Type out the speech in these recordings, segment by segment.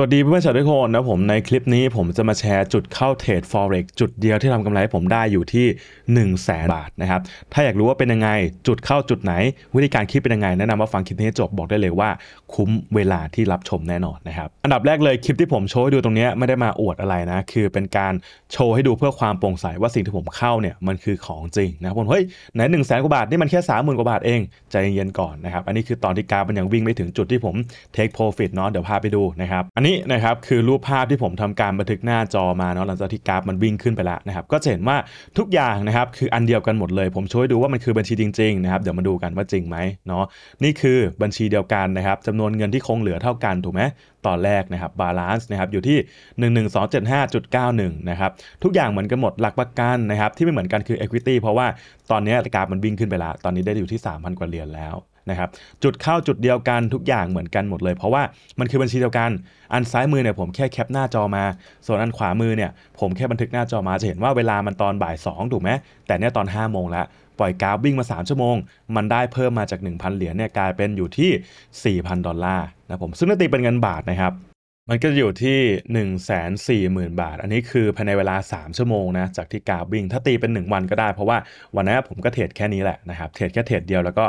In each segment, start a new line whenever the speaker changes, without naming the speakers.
สวัสดีเพื่อนๆชาวทุกคนนะผมในคลิปนี้ผมจะมาแชร์จุดเข้าเทรด Forex จุดเดียวที่ทำกำไรให้ผมได้อยู่ที่1นึ่งแสนบาทนะครับ ถ้าอยากรู้ว่าเป็นยังไงจุดเข้าจุดไหน วิธีการคิดเป็นยังไง แนะนำว่าฟังคลิปนี้จบบอกได้เลยว่าคุ้มเวลาที่รับชมแน่นอนนะครับ อันดับแรกเลยคลิปที่ผมโชว์ให้ดูตรงนี้ไม่ได้มาอวดอะไรนะคือเป็นการโชว์ให้ดูเพื่อความโปร่งใสว่าสิ่งที่ผมเข้าเนี่ยมันคือของจริงนะครับผมเฮ้ยไหนหนึ่งแสนกว่าบาทนี่มันแค่สามหมื่นกว่าบาทเองใจเย็นๆก่อนนะครับอันนี้คือตอนที่กาบมันยังวิ่งไม่ถึงจุดที่ผม take profit เนาะเดี๋ยวพาไปดูนะครับอันนี้นะครับคือรูปภาพที่ผมทำการบันทึกหน้าจอมาเนาะหลังจากที่กราฟมันวิ่งขึ้นไปแล้วนะครับก็จะเห็นว่าทุกอย่างนะครับคืออันเดียวกันหมดเลย ผมช่วยดูว่ามันคือบัญชีจริงๆนะครับเดี๋ยวมาดูกันว่าจริงไหมเนาะนี่คือบัญชีเดียวกันนะครับจำนวนเงินที่คงเหลือเท่ากันถูกไหมตอนแรกนะครับบาลานซ์นะครับอยู่ที่11275.91นะครับทุกอย่างเหมือนกันหมดหลักประกันนะครับที่ไม่เหมือนกันคือ Equity เพราะว่า ตอนนี้กราฟมันวิ่งขึ้นไปลวตอนนี้ได้อยู่ที่3,000กว่าเหรียญแล้วนะครับจุดเข้าจุดเดียวกันทุกอย่างเหมือนกันหมดเลย เพราะว่ามันคือบัญชีเดียวกัน อันซ้ายมือเนี่ยผมแค่แคปหน้าจอมา ส่วนอันขวามือเนี่ยผมแค่บันทึกหน้าจอมาจะเห็นว่าเวลามันตอนบ่าย2ถูกไหมแต่เนี่ยตอน 5 โมงละปล่อยกราฟวิ่งมา 3 ชั่วโมงมันได้เพิ่มมาจาก 1,000 เหรียญเนี่ยกลายเป็นอยู่ที่ 4,000 ดอลลาร์นะผมซึ่งตีเป็นเงินบาทนะครับมันก็อยู่ที่ 1 4 0 0 0 0 บาท อันนี้คือภายในเวลา 3 ชั่วโมงนะ จากที่กราบวิ่ง ถ้าตีเป็น 1 วันก็ได้ เพราะว่าวันนั้นผมก็เทรดแค่นี้แหละนะครับ เทรดแค่เทรดเดียวแล้วก็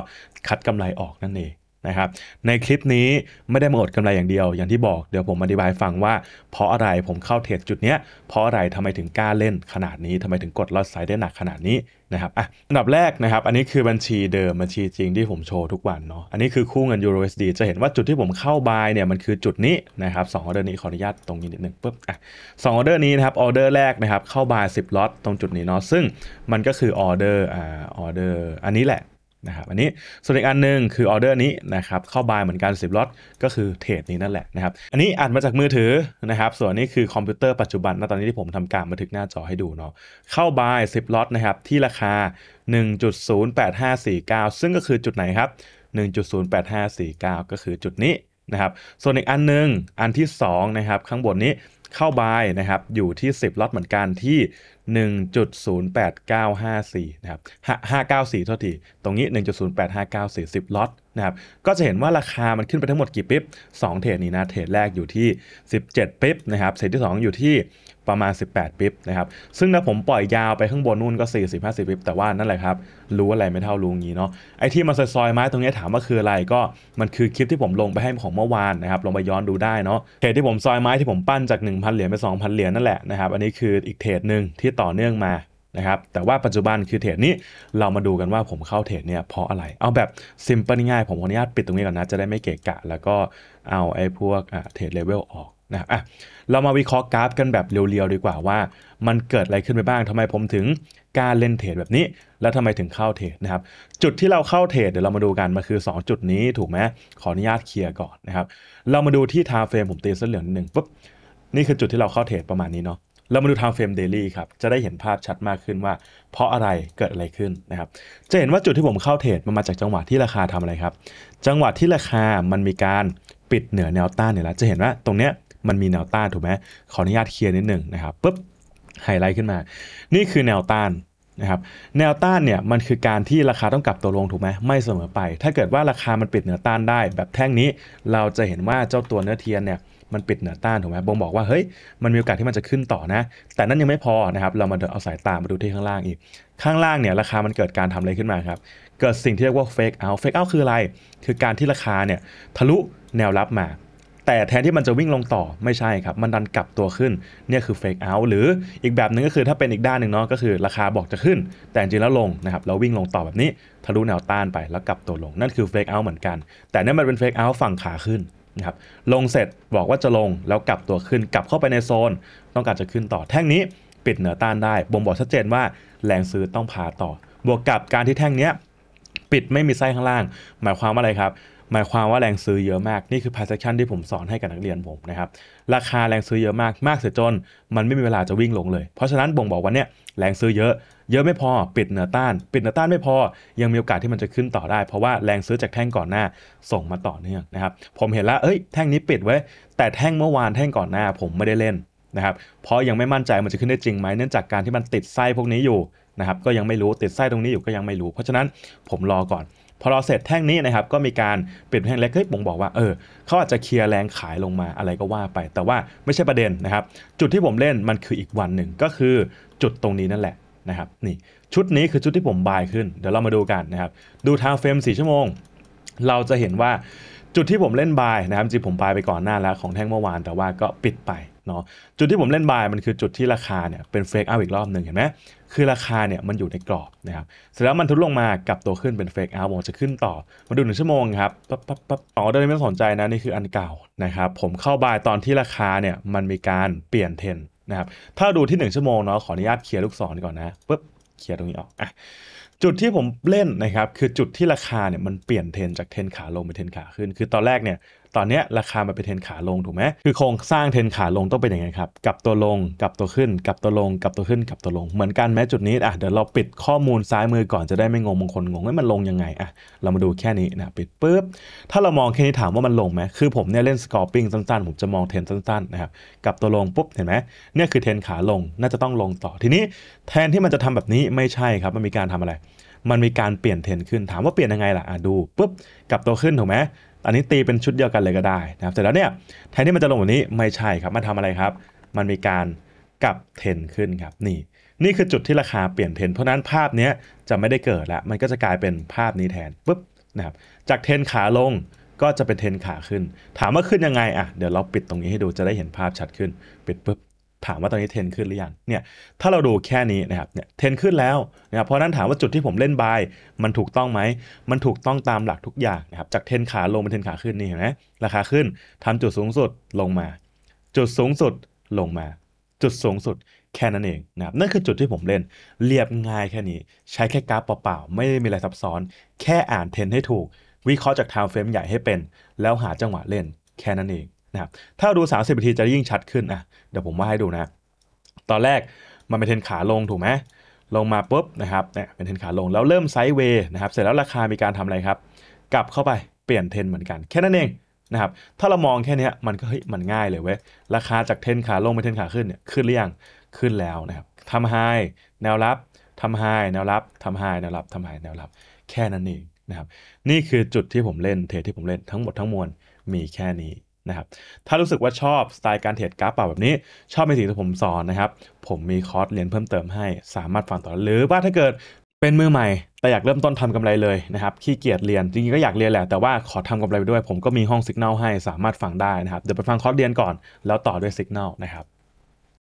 คัดกำไรออกนั่นเอง นะครับ ในคลิปนี้ไม่ได้มาอดกำไรอย่างเดียว อย่างที่บอก เดี๋ยวผมอธิบายฟังว่าเพราะอะไรผมเข้าเทรดจุดเนี้ย เพราะอะไรทำไมถึงกล้าเล่นขนาดนี้ทำไมถึงกดลอดสายได้หนักขนาดนี้นะครับ อ่ะอันดับแรกนะครับ อันนี้คือบัญชีเดิม บัญชีจริงที่ผมโชว์ทุกวันเนาะ อันนี้คือคู่เงินโรเอ USD จะเห็นว่าจุดที่ผมเข้าบายเนี่ยมันคือจุดนี้นะครับสองออเดอร์นี้ขออนุญาตตรงนี้นิดนึงปุ๊บ อ่ะสองออเดอร์นี้นะครับ ออเดอร์แรกนะครับ เข้าบาย10ล็อตตรงจุดนี้เนาะ ซึ่งมันก็คือออเดอร์ อ่า ออเดอร์ อันนี้แหละนะครับอันนี้ส่วนอีกอันนึงคือออเดอร์นี้นะครับเข้าบายเหมือนกัน 10ล็อตก็คือเทรดนี้นั่นแหละนะครับอันนี้อัดมาจากมือถือนะครับส่วนนี้คือคอมพิวเตอร์ปัจจุบันณตอนนี้ที่ผมทำการบันทึกหน้าจอให้ดูเนาะเข้าบาย10ล็อตนะครับที่ราคา 1.08549 ซึ่งก็คือจุดไหนครับ 1.08549 ก็คือจุดนี้นะครับส่วนอีกอันนึง อันที่ 2 นะครับข้างบนนี้เข้าบายนะครับ อยู่ที่ 10ล็อตเหมือนกันที่ 1.08954นะครับ594เท่าทีตรงนี้ 1.08594 10ล็อตนะครับก็จะเห็นว่าราคามันขึ้นไปทั้งหมดกี่ปิ๊บ2เทรดนี้นะ เทรดแรกอยู่ที่ 17 ปิ๊บนะครับเทรดที่ 2 อยู่ที่ประมาณ18ปิ๊บนะครับ ซึ่งถ้าผมปล่อยยาวไปข้างบนนู่นก็40 50ปิ๊บแต่ว่านั่นแหละครับรู้อะไรไม่เท่ารู้งี้เนาะไอ้ที่มันซอยๆไม้ตรงนี้ถามว่าคืออะไรก็มันคือคลิปที่ผมลงไปให้ของ เมื่อวานนะครับลงไปย้อนดูได้เนาะเทรดที่ผมซอยไม้ที่ผมปั้นจาก1,000เหรียญไป2,000เหรียญนั่นแหละนะครับอันนี้คืออีกเทรดหนึ่งที่ต่อเนื่องมานะครับแต่ว่าปัจจุบันคือเทรดนี้เรามาดูกันว่าผมเข้าเทรดเนี่ยเพราะอะไรเอาแบบซิมเปิลง่าย ผมขออนุญาตปิดตรงนี้ก่อนนะจะได้ไม่เกะกะ แล้วก็เอาไอ้พวกเทรดเลเวลออกนะอ่ะเรามาวิเคราะห์กราฟกันแบบเรียวๆดีกว่าว่า มันเกิดอะไรขึ้นไปบ้าง ทำไมผมถึงการเล่นเทรดแบบนี้ แล้วทำไมถึงเข้าเทรดนะครับ จุดที่เราเข้าเทรดเดี๋ยวเรามาดูกันมันคือ 2 จุดนี้ถูกไหมขออนุญาตเคลียร์ก่อนนะครับเรามาดูที่ทาเฟรมผมตีเส้นเหลืองนิดนึงปุ๊บนี่คือจุดที่เราเข้าเทรดประมาณนี้เนาะเรามาดูทางเฟรมเดลี่ครับ จะได้เห็นภาพชัดมากขึ้นว่า เพราะอะไรเกิดอะไรขึ้นนะครับ จะเห็นว่าจุดที่ผมเข้าเทรดมันมาจากจังหวะที่ราคาทำอะไรครับ จังหวะที่ราคามันมีการปิดเหนือแนวต้านเนี่ยแล้วจะเห็นว่าตรงเนี้ยมันมีแนวต้านถูกไหมขออนุญาตเคลียร์นิดหนึ่งนะครับปุ๊บไฮไลท์ขึ้นมา นี่คือแนวต้านนะครับ แนวต้านเนี่ยมันคือการที่ราคาต้องกลับตัวลงถูกไหมไม่เสมอไป ถ้าเกิดว่าราคามันปิดเหนือต้านได้ แบบแท่งนี้ เราจะเห็นว่าเจ้าตัวเนื้อเทียนเนี่ยมันปิดเหนือต้านถูกไหมบ่งบอกว่าเฮ้ย มันมีโอกาสที่มันจะขึ้นต่อนะ แต่นั้นยังไม่พอนะครับ เรามาเอาสายตามาดูที่ข้างล่างอีก ข้างล่างเนี่ยราคามันเกิดการทำอะไรขึ้นมาครับ เกิดสิ่งที่เรียกว่าเฟกเอาเฟกเอาคืออะไร คือการที่ราคาเนี่ยทะลุแนวรับมา แต่แทนที่มันจะวิ่งลงต่อ ไม่ใช่ครับ มันดันกลับตัวขึ้น เนี่ยคือเฟกเอาหรืออีกแบบหนึ่งก็คือถ้าเป็นอีกด้านหนึ่งเนาะ ก็คือ ราคาบอกจะขึ้น แต่จริงแล้วลงนะครับเราวิ่งลงต่อแบบนี้ทะลุแนวต้านไปแล้วกลับตัวลงนั่นคือเฟกเอาเหมือนกัน แต่นี่มันเป็นเฟกเอาฝั่งขาขึ้นนะครับ ลงเสร็จบอกว่าจะลงแล้วกลับตัวขึ้นกลับเข้าไปในโซน ต้องการจะขึ้นต่อแท่งนี้ ปิดเหนือต้านได้ บ่งบอกชัดเจนว่าแรงซื้อต้องพาต่อ บวกกับการที่แท่งนี้ปิดไม่มีไส้ข้างล่าง หมายความว่าอะไรครับ หมายความว่าแรงซื้อเยอะมากนี่คือ price action ที่ผมสอนให้กับนักเรียนผมนะครับราคาแรงซื้อเยอะมากมากเสียจน มันไม่มีเวลาจะวิ่งลงเลยเพราะฉะนั้นบ่งบอกว่าเนี่ยแรงซื้อเยอะเยอะไม่พอ ปิดเหนือต้าน ปิดเหนือต้านไม่พอ ยังมีโอกาสที่มันจะขึ้นต่อได้ เพราะว่าแรงซื้อจากแท่งก่อนหน้าส่งมาต่อเนื่องนะครับ ผมเห็นแล้วเอ้ย แท่งนี้ปิดไว้ แต่แท่งเมื่อวานแท่งก่อนหน้า ผมไม่ได้เล่นนะครับ เพราะยังไม่มั่นใจมันจะขึ้นได้จริงไหม เนื่องจากการที่มันติดไส้พวกนี้อยู่นะครับ ก็ยังไม่รู้ ติดไส้ตรงนี้อยู่ก็ยังไม่รู้ เพราะฉะนั้นผมรอก่อน พอรอเสร็จแท่งนี้นะครับ ก็มีการปิดแท่งเล็ก เฮ้ยผมบอกว่า เออ เขาอาจจะเคลียร์แรงขายลงมาอะไรก็ว่าไป แต่ว่าไม่ใช่ประเด็นนะครับ จุดที่ผมเล่นมันคืออีกวันหนึ่งก็คือจุดตรงนี้นั่นแหละนะครับนี่ชุดนี้คือชุดที่ผมบายขึ้น เดี๋ยวเรามาดูกันนะครับดูทางเฟรม4ชั่วโมงเราจะเห็นว่าจุดที่ผมเล่นบายนะครับจริงผมบายไปก่อนหน้าแล้วของแท่งเมื่อวานแต่ว่าก็ปิดไปเนาะจุดที่ผมเล่นบายมันคือจุดที่ราคาเนี่ยเป็นเฟกเอาอีกรอบหนึ่งเห็นไหมคือราคาเนี่ยมันอยู่ในกรอบนะครับเสร็จแล้วมันทุบลงมากับตัวขึ้นเป็นเฟกเอาผมจะขึ้นต่อ มาดูหนึ่งชั่วโมงครับปั๊บปั๊บปั๊บอ๋อเดี่อวนี้ไม่สนใจนะนี่คืออันเก่านะครับผมเข้าบายตอนที่ราคาเนี่ยมันมีการเปลี่ยนเทนนะครับถ้าดูที่ 1 ชั่วโมงเนาะขออนุญาตเคลียร์ลูกศรก่อนนะปุ๊บ เคลียร์ตรงนี้ออกอ่ะจุดที่ผมเล่นนะครับ คือจุดที่ราคาเนี่ย มันเปลี่ยนเทนจากเทนขาลงเป็นเทนขาขึ้นคือตอนแรกเนี่ยตอนนี้ราคามันเป็นเทนขาลงถูกไหม คือโครงสร้างเทนขาลงต้องเป็นอย่างไงครับ กับตัวลงกับตัวขึ้นกับตัวลง กับตัวขึ้น กับตัวลง เหมือนกันแม้จุดนี้ อ่ะ เดี๋ยวเราปิดข้อมูลซ้ายมือก่อนจะได้ไม่งงบางคนงงว่ามันลงยังไง อ่ะ เรามาดูแค่นี้นะปิดปุ๊บ ถ้าเรามองแค่นี้ถามว่ามันลงไหม คือผมเนี่ยเล่นสกอร์ปิ้งสั้นๆผมจะมองเทนสั้นๆนะครับ กับตัวลงปุ๊บเห็นไหม เนี่ยคือเทนขาลง น่าจะต้องลงต่อ ทีนี้ แทนที่มันจะทำแบบนี้ไม่ใช่ครับ มันมีการทำอะไร มันมีการเปลี่ยนเทรนขึ้นถามว่าเปลี่ยนยังไงล่ะอ่ะดูปุ๊บกับตัวขึ้นถูกไหมอันนี้ตีเป็นชุดเดียวกันเลยก็ได้นะครับเสร็จแล้วเนี่ยแทนที่มันจะลงแบบนี้ไม่ใช่ครับมันทำอะไรครับ มันมีการกลับเทนขึ้นครับนี่ นี่คือจุดที่ราคาเปลี่ยนเทนเพราะนั้นภาพนี้จะไม่ได้เกิดละมันก็จะกลายเป็นภาพนี้แทนปุ๊บนะครับจากเทนขาลงก็จะเป็นเทนขาขึ้น ถามว่าขึ้นยังไงอ่ะเดี๋ยวเราปิดตรงนี้ให้ดูจะได้เห็นภาพชัดขึ้น ปิดปุ๊บถามว่าตอนนี้เทนขึ้นหรือยัง เนี่ย ถ้าเราดูแค่นี้นะครับ เนี่ย เทนขึ้นแล้วนะครับ เพราะนั้นถามว่าจุดที่ผมเล่นบายมันถูกต้องไหม มันถูกต้องตามหลักทุกอย่างนะครับ จากเทนขาลงเป็นเทนขาขึ้นนี่เห็นไหมราคาขึ้น ทำจุดสูงสุดลงมา จุดสูงสุดลงมา จุดสูงสุดแค่นั้นเองนะครับ นั่นคือจุดที่ผมเล่น เรียบง่ายแค่นี้ ใช้แค่กราฟเปล่าๆ ไม่มีอะไรซับซ้อน แค่อ่านเทนให้ถูก วิเคราะห์จากไทม์เฟรมใหญ่ให้เป็น แล้วหาจังหวะเล่นแค่นั้นเองนะถ้าดู 30นาทีจะยิ่งชัดขึ้นนะ เดี๋ยวผมว่าให้ดูนะ ตอนแรกมันเป็นเทรนขาลงถูกไหมลงมาปุ๊บนะครับ เนี่ยเป็นเทรนขาลง แล้วเริ่มไซด์เวย์นะครับ เสร็จแล้วราคามีการทำอะไรครับ กลับเข้าไปเปลี่ยนเทรนเหมือนกัน แค่นั้นเองนะครับ ถ้าเรามองแค่นี้มันก็เฮ้ยมันง่ายเลยเว้ย ราคาจากเทรนขาลงไปเทรนขาขึ้นเนี่ยขึ้นหรือยัง ขึ้นแล้วนะครับทำไฮแนวรับทำไฮแนวรับทำไฮแนวรับทำไฮแนวรับ แค่นั้นเองนะครับ นี่คือจุดที่ผมเล่นเทรดที่ผมเล่นทั้งหมดทั้งมวลมีแค่นี้นะครับถ้ารู้สึกว่าชอบสไตล์การเทรดกราฟแบบนี้ ชอบในสิ่งที่ผมสอนนะครับ ผมมีคอร์สเรียนเพิ่มเติมให้สามารถฟังต่อหรือว่าถ้าเกิดเป็นมือใหม่ แต่อยากเริ่มต้นทำกำไรเลยนะครับขี้เกียจเรียนจริงๆก็อยากเรียนแหละ แต่ว่าขอทำกำไรไปด้วยผมก็มีห้องสัญญาณให้สามารถฟังได้นะครับ เดี๋ยวไปฟังคอร์สเรียนก่อนแล้วต่อด้วยสัญญาณนะครับ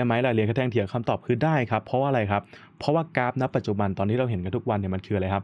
ดได้ไหมล่ะเรียนกระแทงเถียงคำตอบคือได้ครับ เพราะว่าอะไรครับ เพราะว่ากราฟณปัจจุบันตอนที่เราเห็นกันทุกวันเนี่ยมันคืออะไรครับ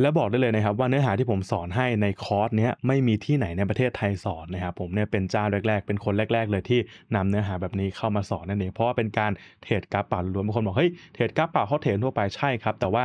และบอกได้เลยนะครับว่าเนื้อหาที่ผมสอนให้ในคอร์สนี้ไม่มีที่ไหนในประเทศไทยสอนนะครับผมเนี่ยเป็นเจ้าแรก ๆเป็นคนแรก ๆ เลยที่นำเนื้อหาแบบนี้เข้ามาสอนนั่นเองเพราะว่าเป็นการเทรดกราฟป่าล้วนบางคนบอกเฮ้ยเทรดกราฟป่าเขาเทรดทั่วไปใช่ครับ แต่ว่า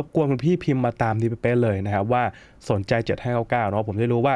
รบกวนคุณพี่พิมพ์มาตามดีเป๊ะเลยนะครับว่าสนใจ7599เนาะผมได้รู้ว่า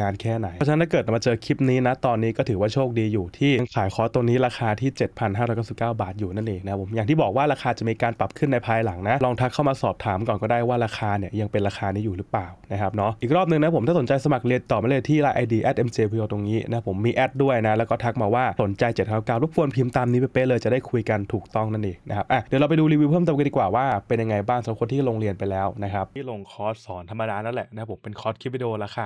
งานแค่ไหนเพราะฉะนั้นถ้าเกิดมาเจอคลิปนี้นะตอนนี้ก็ถือว่าโชคดีอยู่ที่ ขายคอร์สตัวนี้ราคาที่ 7,599บาทอยู่นั่นเองนะผมอย่างที่บอกว่าราคาจะมีการปรับขึ้นในภายหลังนะ ลองทักเข้ามาสอบถามก่อนก็ได้ว่าราคาเนี่ยยังเป็นราคานี้อยู่หรือเปล่านะครับเนาะอีกรอบนึงนะผมถ้าสนใจสมัครเรียนต่อมาเลยที่ไลน์ไอดีแอดเอ็มเจพีโอตรงนี้นะผมมีแอดด้วยนะแล้วก็ทักมาว่าสนใจ7จ็ดเก้ารบกวนพิมพ์ตามนี้ไปเป๊ะเลยจะได้คุยกันถูกต้องนั่นเองนะครับอ่ะเดี๋ยวเราไปดูรีวิวเพิ่มเติมกันดีกว่าว่า เป็นยังไงบ้างสำหรับคนที่ลงเรียนไปแล้วนะครับที่ลงคอร์สสอนธรรมดานั่นแหละนะผมเป็นคอร์สคลิปวิดีโอราคา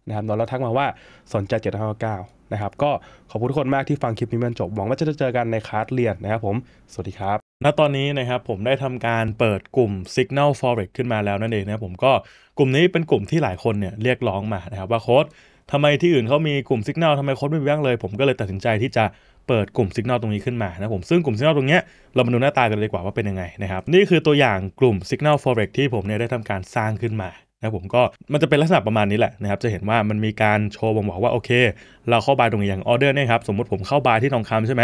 นะครับ์เราทักมาว่าสนใจ759นะครับก็ขอบคุณทุกคนมากที่ฟังคลิปนี้มันจบ หวังว่าจะเจอกันในคลาสเรียนนะครับผมสวัสดีครับ ณตอนนี้นะครับผมได้ทำการเปิดกลุ่ม Signal Forex ขึ้นมาแล้วนั่นเองนะผมก็กลุ่มนี้เป็นกลุ่มที่หลายคนเนี่ยเรียกร้องมานะครับว่าโค้ดทำไมที่อื่นเขามีกลุ่ม Signal ทำไมโค้ดไม่แี้งเลย ผมก็เลยตัดสินใจที่จะเปิดกลุ่มสัญญา l ตรงนี้ขึ้นมานะผมซึ่งกลุ่มสัญญา l ตรงนี้เรามาดูหน้าตากันเลยดีกว่าว่าเป็นยังไงนะครับนี่คือตัวอย่างกลุ่ม Signal Forex ที่ผมเนี่ยได้ทำการสร้างขึ้นมานะผมก็มันจะเป็นลักษณะประมาณนี้แหละนะครับจะเห็นว่ามันมีการโชว์บ่งบอกว่าโอเค เราเข้าบาร์ตรงนี้อย่างออเดอร์เนี่ยครับ สมมติผมเข้าบาร์ที่ทองคำใช่ไหม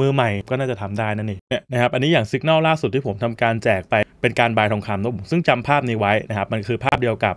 มือใหม่ก็น่าจะทำได้นั่นเองนะครับอันนี้อย่างสัญญาณล่าสุดที่ผมทำการแจกไปเป็นการบายทองคำนะผมซึ่งจำภาพนี้ไว้นะครับมันคือภาพเดียวกับ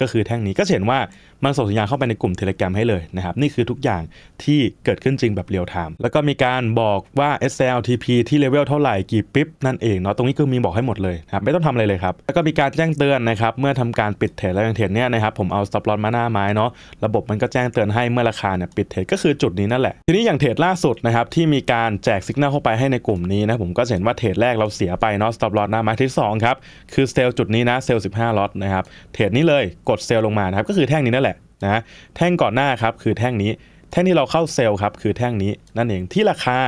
ก็คือแท่งนี้ก็เห็นว่ามันส่งสัญญาณเข้าไปในกลุ่มเทเลกร m ให้เลยนะครับ นี่คือทุกอย่างที่เกิดขึ้นจริงแบบเรียลไทม์แล้วก็มีการบอกว่า SLTP ที่เลเวลเท่าไหร่กี่ปิ๊บนั่นเองเนาะตรงนี้คือมีบอกให้หมดเลยครับไม่ต้องทำอะไรเลยครับ แล้วก็มีการแจ้งเตือนนะครับ เมื่อทำการปิดเทรดแล้วอย่างเทรดเนี่ยนะครับ ผมเอาสต o อปลอ s มาหน้าไม้เนาะระบบมันก็แจ้งเตือนให้เมื่อราคาเนี่ยปิดเทรดก็คือจุดนี้นั่นแหละ ทีนี้อย่างเทรดล่าสุดนะครับที่มีการแจกสัญญาณเข้าไปให้ในกลุ่มนี้นะผมก็เห็นว่าเทรดแรกเราเสียไปเนาะส t o p หน้าไม้ที่ 2ครับคือเซลล์จุดนี้นะเซลล์15ล็อตนะครับเทรดนี้เลยกดเซลล์ลงมานะครับก็คือแท่งนี้นั่นแหละนะแท่งก่อนหน้าครับคือแท่งนี้แท่งที่เราเข้าเซลล์ครับคือแท่งนี้นั่นเองที่ราคา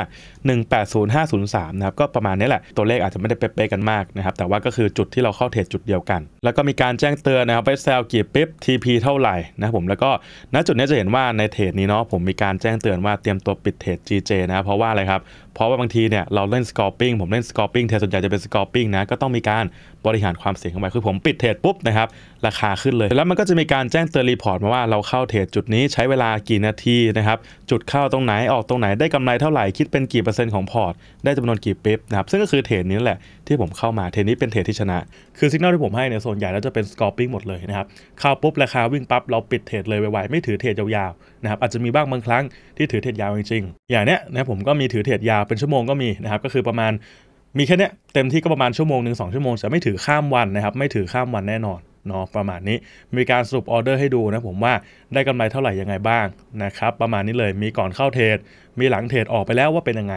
180503นะครับก็ประมาณนี้แหละ ตัวเลขอาจจะไม่ได้เป๊ะๆกันมากนะครับแต่ว่าก็คือจุดที่เราเข้าเทรดจุดเดียวกัน แล้วก็มีการแจ้งเตือนนะครับไปเซลล์กี่ปิ๊บ TP เท่าไหร่นะผมแล้วก็ณจุดนี้จะเห็นว่าในเทรดนี้เนาะผมมีการแจ้งเตือนว่าเตรียมตัวปิดเทรด GJ นะเพราะว่าอะไรครับเพราะว่าบางทีเนี่ย เราเล่นสกอร์ปิ้งผมเล่นสกอร์ปิ้งเทรดส่วนใหญ่จะเป็นสกอร์ปิ้งนะ ก็ต้องมีการบริหารความเสี่ยงของไป คือผมปิดเทรดปุ๊บนะครับ ราคาขึ้นเลย แล้วมันก็จะมีการแจ้งเตือนรีพอร์ตมาว่าเราเข้าเทรดจุดนี้ใช้เวลากี่นาทีนะครับ จุดเข้าตรงไหนออกตรงไหนได้กำไรเท่าไหร่ คิดเป็นกี่เปอร์เซ็นต์ของพอร์ต ได้จำนวนกี่ปิ๊บนะครับซึ่งก็คือเทรดนี้แหละที่ผมเข้ามาเทนนี้เป็นเทรดที่ชนะ คือสัญญาณที่ผมให้เนี่ยส่วนใหญ่แล้วจะเป็นสกอร์ปิ้งหมดเลยนะครับเข้าปุ๊บราคาวิ่งปั๊บเราปิดเทรดเลยไวๆไม่ถือเทรดยาวๆนะครับอาจจะมีบ้างบางครั้งที่ถือเทรดยาวจริงๆอย่างเนี้ยนะผมก็มีถือเทรดยาว เป็นชั่วโมงก็มีนะครับ ก็คือประมาณมีแค่เนี้ยเต็มที่ก็ประมาณชั่วโมงหนึ่งสองชั่วโมงจะไม่ถือข้ามวันนะครับไม่ถือข้ามวันแน่นอนเนาะประมาณนี้มีการสรุปออเดอร์ให้ดูนะผมว่าได้กำไรเท่าไหร่ยังไงบ้างนะครับประมาณนี้เลยมีก่อนเข้าเทรดมีหลังเทรดออกไปแล้วว่าเป็นยังไง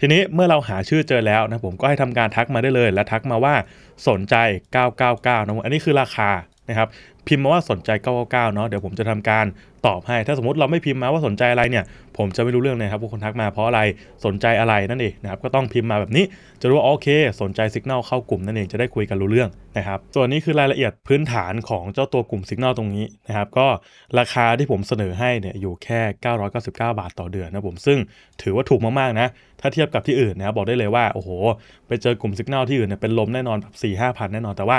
ทีนี้เมื่อเราหาชื่อเจอแล้วนะผมก็ให้ทำการทักมาได้เลย และทักมาว่าสนใจ 999นะอันนี้คือราคานะครับพิมพ์มาว่าสนใจ 999เนาะเดี๋ยวผมจะทำการตอบให้ถ้าสมมติเราไม่พิมพ์มาว่าสนใจอะไรเนี่ยผมจะไม่รู้เรื่องเลยครับว่าคนทักมาเพราะอะไรสนใจอะไรนั่นเองนะครับก็ต้องพิมพ์มาแบบนี้จะรู้ว่าโอเค สนใจสัญญาณเข้ากลุ่มนั่นเองจะได้คุยกันรู้เรื่องนะครับส่วนนี้คือรายละเอียดพื้นฐานของเจ้าตัวกลุ่มสัญญาณตรงนี้นะครับก็ราคาที่ผมเสนอให้เนี่ยอยู่แค่ 999 บาทต่อเดือนนะผมซึ่งถือว่าถูกมากๆนะ ถ้าเทียบกับที่อื่นนะครับบอกได้เลยว่าโอ้โหไปเจอกลุ่มสัญญาณที่อื่นเนี่ยเป็นลมแน่นอนแบบ้าพันแน่นอนแต่ว่า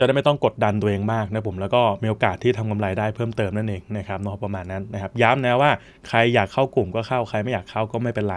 จะได้ไม่ต้องกดดันตัวเองมากนะผม แล้วก็มีโอกาสที่ทำกำไรได้เพิ่มเติมนั่นเองนะครับเนาะประมาณนั้นนะครับ ย้ำนะว่าใครอยากเข้ากลุ่มก็เข้าใครไม่อยากเข้าก็ไม่เป็นไร